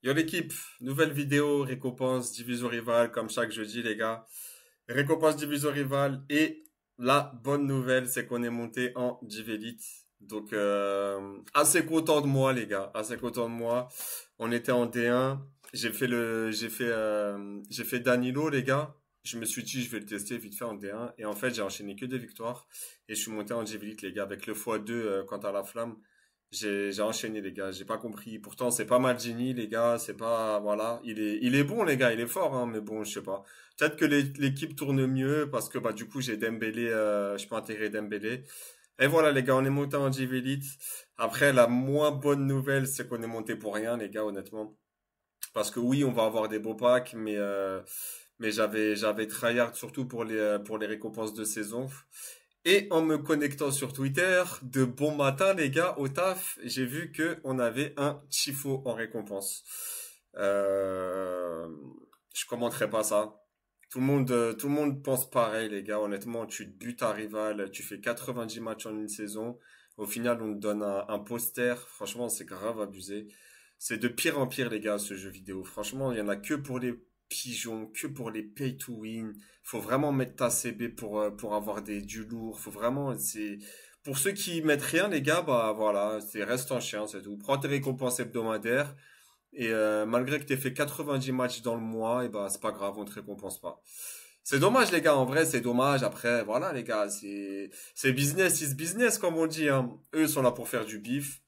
Yo l'équipe, nouvelle vidéo, récompense, division rivale, comme chaque jeudi les gars. Récompense, division rivale et la bonne nouvelle c'est qu'on est monté en Div Donc euh, assez content de moi les gars, assez content de moi. On était en D1, j'ai fait le, j'ai fait, euh, j'ai fait Danilo les gars. Je me suis dit je vais le tester vite fait en D1 et en fait j'ai enchaîné que des victoires et je suis monté en Div les gars avec le x2 quant à la flamme j'ai enchaîné les gars, j'ai pas compris. Pourtant c'est pas mal génie les gars, c'est pas voilà, il est il est bon les gars, il est fort hein, mais bon je sais pas. Peut-être que l'équipe tourne mieux parce que bah du coup j'ai Dembélé, euh, je peux intégrer Dembélé. Et voilà les gars, on est monté en JV Après la moins bonne nouvelle c'est qu'on est monté pour rien les gars honnêtement, parce que oui on va avoir des beaux packs mais euh, mais j'avais j'avais tryhard surtout pour les euh, pour les récompenses de saison et en me connectant sur Twitter, de bon matin les gars au taf, j'ai vu que on avait un Chifo en récompense. Je euh, je commenterai pas ça. Tout le monde, euh, tout le monde pense pareil les gars. Honnêtement, tu butes un rival, tu fais 90 matchs en une saison. Au final, on te donne un, poster. Franchement, c'est grave abusé. C'est de pire en pire les gars ce jeu vidéo. Franchement, il y en a que pour les pigeons, que pour les pay to win. Faut vraiment mettre ta CB pour euh, pour avoir des du lourd. Faut vraiment c'est pour ceux qui mettent rien les gars, bah voilà, c'est reste en chien, c'est tout. Prends tes récompenses hebdomadaires et euh, malgré que t'aies fait 90 matchs dans le mois, et eh bah ben, c'est pas grave, on te récompense pas. C'est dommage les gars, en vrai c'est dommage. Après voilà les gars, c'est business is business comme on dit. Hein. Eux sont là pour faire du bif.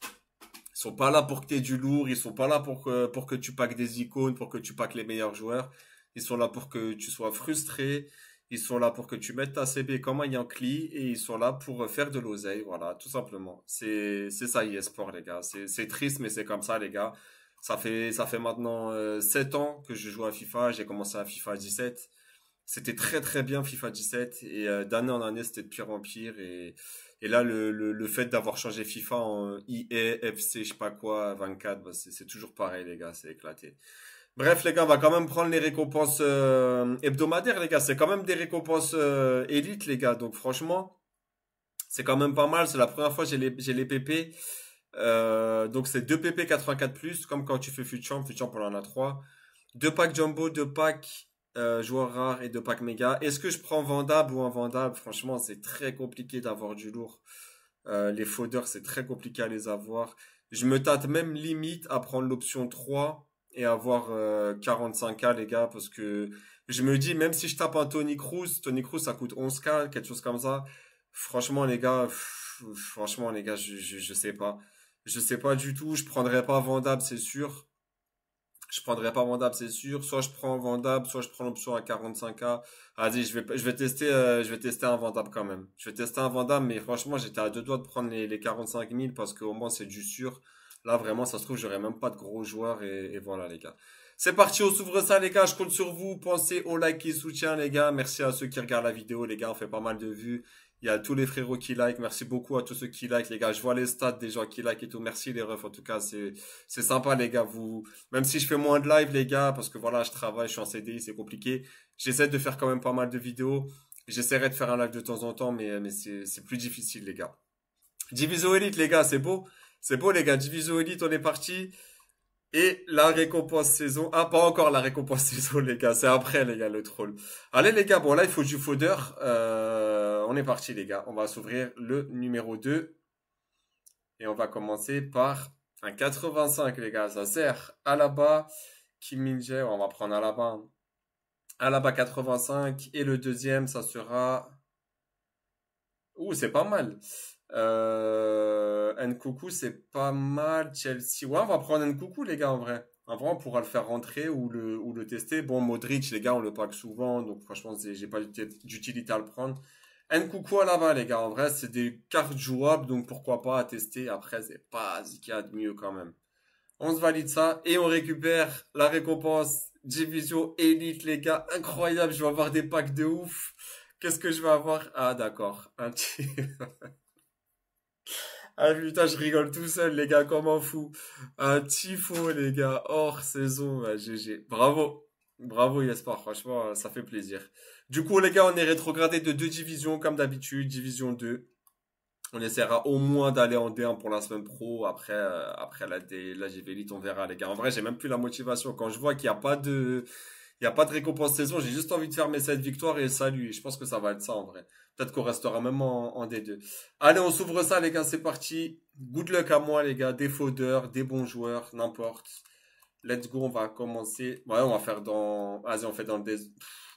Ils sont pas là pour que tu aies du lourd, ils sont pas là pour que, pour que tu packes des icônes, pour que tu packes les meilleurs joueurs. Ils sont là pour que tu sois frustré, ils sont là pour que tu mettes ta CB comme un Yankee et ils sont là pour faire de l'oseille, voilà, tout simplement. C'est ça e-sport, les gars. C'est triste, mais c'est comme ça, les gars. Ça fait, ça fait maintenant 7 euh, ans que je joue à FIFA, j'ai commencé à FIFA 17 c'était très très bien FIFA 17 et euh, d'année en année c'était de pire en pire et, là le, fait d'avoir changé FIFA en e FC, je sais pas quoi 24 bah, c'est toujours pareil les gars c'est éclaté bref les gars on va quand même prendre les récompenses euh, hebdomadaires les gars c'est quand même des récompenses euh, élites les gars donc franchement c'est quand même pas mal c'est la première fois j'ai les j'ai les PP donc c'est 2 PP 84 comme quand tu fais Future Champ on en a 3 deux packs Jumbo deux packs euh, joueur rare et de pack méga. Est-ce que je prends vendable ou invendable Franchement, c'est très compliqué d'avoir du lourd. Euh, les faudeurs, c'est très compliqué à les avoir. Je me tâte même limite à prendre l'option 3 et avoir 45K, euh, les gars, parce que je me dis, même si je tape un Tony Cruz, Tony Cruz, ça coûte 11K, quelque chose comme ça. Franchement, les gars, franchement, les gars, je, je, sais pas. Je sais pas du tout. Je prendrais pas vendable, c'est sûr je prendrai pas Vendable, c'est sûr. Soit je prends Vendable, soit je prends l'option à 45K. Vas-y, je vais, je vais tester, euh, je vais tester un Vendable quand même. Je vais tester un Vendable. mais franchement, j'étais à deux doigts de prendre les, les 45 000 parce qu'au moins, c'est du sûr. Là, vraiment, ça se trouve, j'aurais même pas de gros joueurs et, voilà, les gars. C'est parti, on s'ouvre ça, les gars. Je compte sur vous. Pensez au like et soutien, les gars. Merci à ceux qui regardent la vidéo, les gars. On fait pas mal de vues. Il y a tous les frérots qui like. Merci beaucoup à tous ceux qui like, les gars. Je vois les stats des gens qui like et tout. Merci les refs. En tout cas, c'est, c'est sympa, les gars. Vous, même si je fais moins de live, les gars, parce que voilà, je travaille, je suis en CDI, c'est compliqué. J'essaie de faire quand même pas mal de vidéos. J'essaierai de faire un live de temps en temps, mais, mais c'est, c'est plus difficile, les gars. Diviso Elite, les gars, c'est beau. C'est beau, les gars. Diviso Elite, on est parti. Et la récompense saison. Ah, pas encore la récompense saison, les gars. C'est après, les gars, le troll. Allez, les gars. Bon, là, il faut du fodder. Euh, on est parti, les gars. On va s'ouvrir le numéro 2. Et on va commencer par un 85, les gars. Ça sert. Alaba, Kim Minje. On va prendre Alaba. Alaba 85. Et le deuxième, ça sera... Ouh, c'est pas mal. Euh, coucou, c'est pas mal. Chelsea, ouais, on va prendre coucou les gars, en vrai. En vrai, on pourra le faire rentrer ou le, ou le tester. Bon, Modric, les gars, on le pack souvent, donc franchement, j'ai pas d'utilité à le prendre. coucou à va les gars, en vrai, c'est des cartes jouables, donc pourquoi pas à tester. Après, c'est pas ce de mieux quand même. On se valide ça et on récupère la récompense Division Elite, les gars. Incroyable, je vais avoir des packs de ouf. Qu'est-ce que je vais avoir Ah, d'accord. Un petit... Ah putain, je rigole tout seul, les gars, comment fou. Un tifo les gars, hors saison, GG. Ah, Bravo. Bravo, Yespar. franchement, ça fait plaisir. Du coup, les gars, on est rétrogradé de deux divisions, comme d'habitude, division 2. On essaiera au moins d'aller en D1 pour la semaine pro. Après, euh, après la, on verra, les gars. En vrai, j'ai même plus la motivation. Quand je vois qu'il n'y a pas de il n'y a pas de récompense saison. J'ai juste envie de faire mes victoire victoires et salut. je pense que ça va être ça en vrai. Peut-être qu'on restera même en, D2. Allez, on s'ouvre ça, les gars. C'est parti. Good luck à moi, les gars. Des faudeurs, des bons joueurs, n'importe. Let's go, on va commencer. Ouais, on va faire dans. Vas-y, on fait dans le. d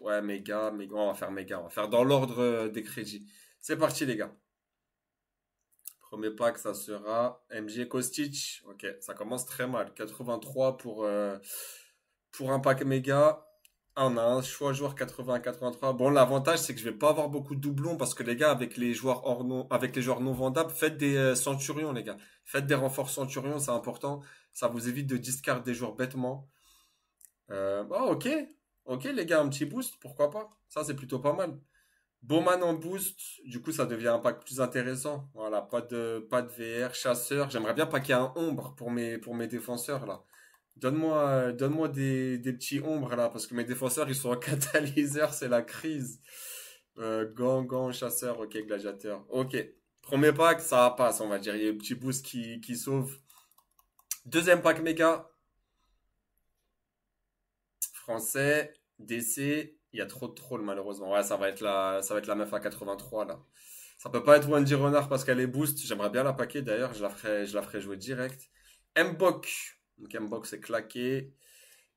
ouais, méga, méga. On va faire méga. On va faire dans l'ordre euh, des crédits. C'est parti, les gars. Premier pack, ça sera MG Kostic. Ok, ça commence très mal. 83 pour, euh, pour un pack méga on a un choix joueur 80 83. Bon, l'avantage, c'est que je vais pas avoir beaucoup de doublons parce que les gars, avec les joueurs non, avec les joueurs non vendables, faites des euh, centurions, les gars. Faites des renforts centurions, c'est important. Ça vous évite de discard des joueurs bêtement. Euh, bah, ok. Ok, les gars, un petit boost, pourquoi pas? Ça, c'est plutôt pas mal. Bowman en boost, du coup, ça devient un pack plus intéressant. Voilà, pas de, pas de VR, chasseur. J'aimerais bien pas qu'il y un ombre pour mes, pour mes défenseurs, là. Donne-moi, donne-moi des, petits ombres là, parce que mes défenseurs ils sont en catalyseur, c'est la crise. Euh, gang, chasseur, ok, gladiateur. Ok, premier pack, ça passe, on va dire. Il y a le petit boost qui, sauve. Deuxième pack méga. Français, DC, il y a trop de trolls malheureusement. Ouais, ça va être la, ça va être la meuf à 83 là. Ça peut pas être Wendy Renard parce qu'elle est boost. J'aimerais bien la paquer d'ailleurs, je la ferai, je la ferai jouer direct. Mbok. Mbox est claqué.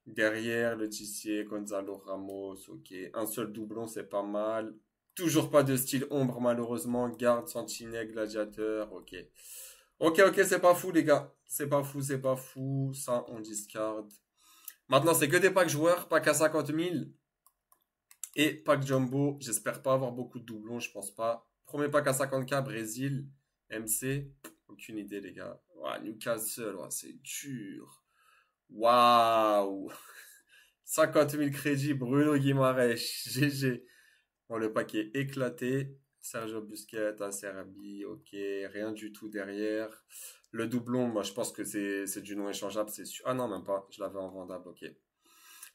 Derrière, le Tissier, Gonzalo Ramos, ok. Un seul doublon, c'est pas mal. Toujours pas de style ombre, malheureusement. Garde, sentinelle, Gladiateur, ok. Ok, ok, c'est pas fou, les gars. C'est pas fou, c'est pas fou. Ça, on discard. Maintenant, c'est que des packs joueurs, Pack à 50 000. Et pack jumbo, j'espère pas avoir beaucoup de doublons, je pense pas. Premier pack à 50k, Brésil, MC. Aucune idée, les gars. Wow, Newcastle, c'est dur. Waouh 50 000 crédits, Bruno Guimaraes, GG. Bon, le paquet éclaté. Sergio Busquets, à ok, rien du tout derrière. Le doublon, moi je pense que c'est du non échangeable, c'est Ah non, même pas, je l'avais en vendable, ok.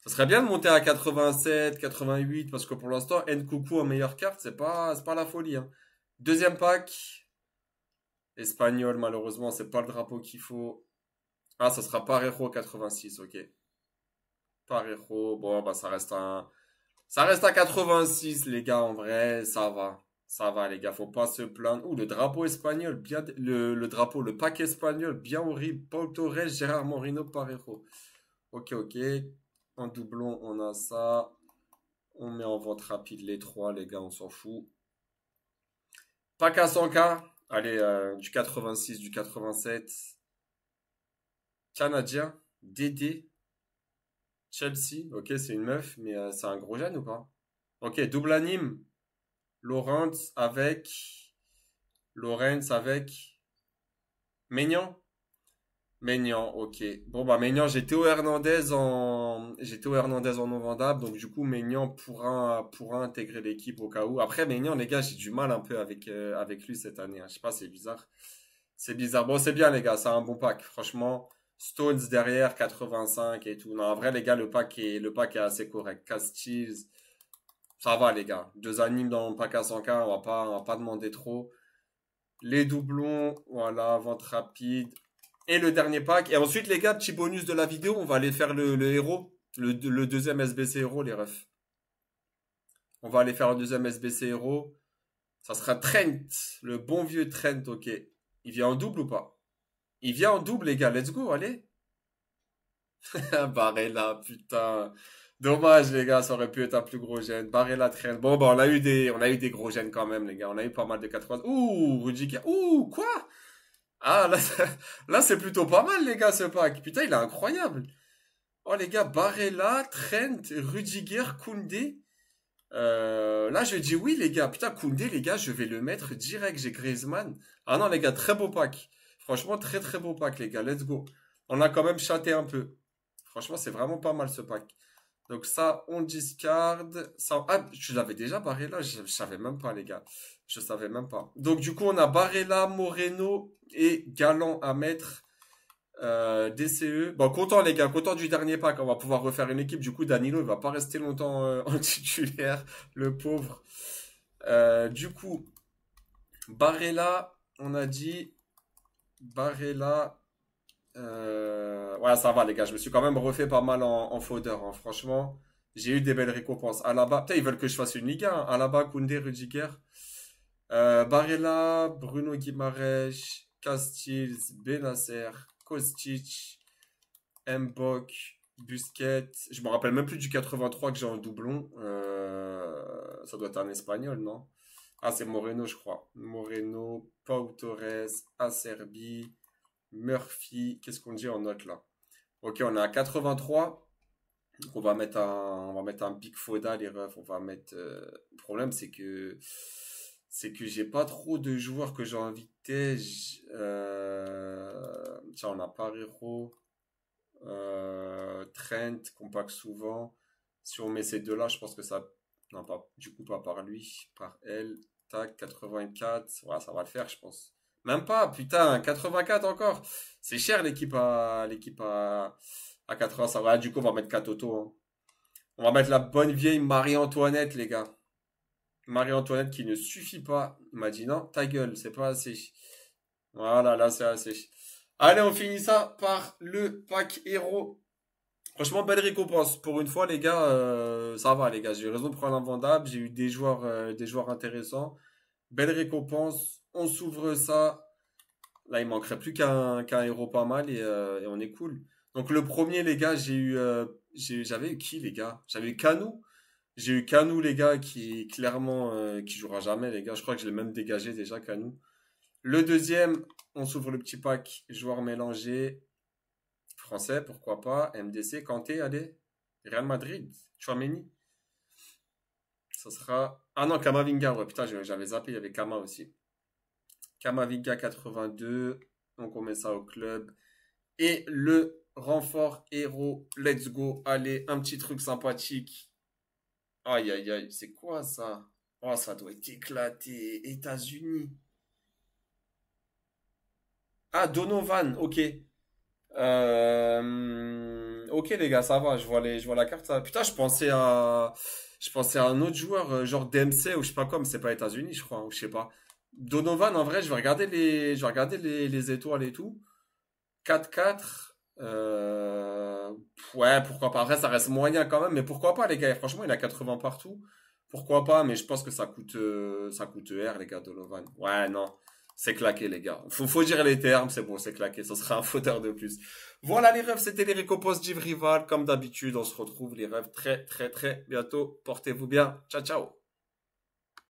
Ça serait bien de monter à 87, 88, parce que pour l'instant, Nkoukou en meilleure carte, c'est pas, pas la folie. Hein. Deuxième pack, Espagnol, malheureusement, c'est pas le drapeau qu'il faut. Ah, ça sera Parejo 86, ok. Parejo, bon, bah, ça reste un. Ça reste à 86, les gars, en vrai, ça va. Ça va, les gars, faut pas se plaindre. Ouh, le drapeau espagnol, Le, drapeau, le pack espagnol, bien horrible. Paul Torres, Gérard Morino, Parejo. Ok, ok. En doublon, on a ça. On met en vente rapide les trois, les gars, on s'en fout. Pack à 100K, allez, euh, du 86, du 87, Canadien, DD, Chelsea, ok, c'est une meuf, mais euh, c'est un gros jeune ou pas Ok, double anime, Laurent avec, lorenz avec, Maignan, Maignan, ok. Bon bah Maignan, j'étais au Hernandez en j'ai Hernandez en non vendable, donc du coup Maignan pourra pourra intégrer l'équipe au cas où. Après Maignan, les gars, j'ai du mal un peu avec euh, avec lui cette année. Hein. Je sais pas, c'est bizarre. C'est bizarre. Bon, c'est bien les gars, c'est un bon pack. Franchement, Stones derrière 85 et tout. Non, en vrai les gars, le pack est le pack est assez correct. Castilles, ça va les gars. Deux animes dans le pack à 100K, on va pas on va pas demander trop. Les doublons, voilà, vente rapide. Et le dernier pack. Et ensuite, les gars, petit bonus de la vidéo, on va aller faire le, héros. Le, deuxième SBC héros, les refs. On va aller faire le deuxième SBC héros. Ça sera Trent. Le bon vieux Trent, ok. Il vient en double ou pas Il vient en double, les gars. Let's go, allez. Barrella, putain. Dommage, les gars, ça aurait pu être un plus gros gène. Barre-la, Trent. Bon, bah, on a eu des, on a eu des gros gènes quand même, les gars. On a eu pas mal de 80. Ouh, Rudiger. Ouh, quoi ah, là, c'est plutôt pas mal, les gars, ce pack. Putain, il est incroyable. Oh, les gars, Barella, Trent, Rudiger, Koundé. Euh, là, je dis oui, les gars. Putain, Koundé, les gars, je vais le mettre direct. J'ai Griezmann. Ah non, les gars, très beau pack. Franchement, très très beau pack, les gars. Let's go. On a quand même chaté un peu. Franchement, c'est vraiment pas mal ce pack. Donc ça, on discarde. ah, je l'avais déjà barré là. Je, ne savais même pas, les gars. Je savais même pas. Donc du coup, on a Barella, Moreno et Galant à mettre. Euh, DCE. Bon, content les gars, content du dernier pack. On va pouvoir refaire une équipe. Du coup, Danilo, il va pas rester longtemps euh, en titulaire, le pauvre. Euh, du coup, Barella, on a dit Barella. Ouais, ça va les gars. Je me suis quand même refait pas mal en, en fodder, hein. franchement. J'ai eu des belles récompenses. Alaba, être ils veulent que je fasse une Liga. Hein. Alaba, Koundé, Rudiger. Euh, Barella, Bruno Guimaraes, Castils, Benasser, Kostic, Mbok, Busquets. Je me rappelle même plus du 83 que j'ai en doublon. Euh, ça doit être un espagnol, non Ah, c'est Moreno, je crois. Moreno, Pau Torres, Acerbi, Murphy. Qu'est-ce qu'on dit en note là Ok, on est à 83. on va mettre un, on va mettre big foda, les refs. On va mettre. Euh, le problème, c'est que c'est que j'ai pas trop de joueurs que j'ai invités. Euh, tiens, on a Parero, euh... Trent qu'on souvent. Si on met ces deux-là, je pense que ça, non pas, du coup pas par lui, par elle. Tac, 84, voilà, ça va le faire, je pense. Même pas, putain, 84 encore. C'est cher l'équipe à l'équipe à à 80. Ça va, du coup on va mettre 4 autos. Hein. On va mettre la bonne vieille Marie-Antoinette, les gars. Marie-Antoinette qui ne suffit pas m'a dit non, ta gueule, c'est pas assez. Voilà, là c'est assez. Allez, on finit ça par le pack héros. Franchement, belle récompense. Pour une fois, les gars, euh, ça va, les gars. J'ai eu raison de prendre un J'ai eu des joueurs, euh, des joueurs intéressants. Belle récompense. On s'ouvre ça. Là, il manquerait plus qu'un héros pas mal euh, et, on est cool. Donc, le premier, les gars, j'ai eu. J'avais qui, les gars J'avais eu Canou. J'ai eu Canou, les gars, qui clairement euh, qui jouera jamais, les gars. Je crois que je l'ai même dégagé déjà, Canou. Le deuxième, on s'ouvre le petit pack joueur mélangé. Français, pourquoi pas. MDC, Kanté, allez. Real Madrid, Chouameni. Ça sera. Ah non, Kamavinga, putain, j'avais zappé, il y avait Kama aussi. Kamavinga 82. Donc on met ça au club. Et le renfort héros, let's go. Allez, un petit truc sympathique Aïe, aïe, aïe, c'est quoi ça Oh, ça doit être éclaté. États-Unis. Ah, Donovan, ok. Euh, ok, les gars, ça va, je vois, les... je vois la carte. Putain, je pensais à. Je pensais à un autre joueur, euh, genre DMC ou je sais pas quoi, mais c'est pas États-Unis, je crois, ou je sais pas. Donovan, en vrai, je vais regarder les, je regarder les, les étoiles et tout. 4-4. Euh, ouais, pourquoi pas. Après, ça reste moyen quand même, mais pourquoi pas, les gars Franchement, il a 80 partout. Pourquoi pas Mais je pense que ça coûte, euh, ça coûte R, les gars, De Lovane Ouais, non. C'est claqué, les gars. Faut, dire les termes, c'est bon, c'est claqué. Ce sera un fauteur de plus. Voilà, les rêves, c'était les récompenses Rival Comme d'habitude, on se retrouve, les rêves, très, très, très bientôt. Portez-vous bien. Ciao, ciao.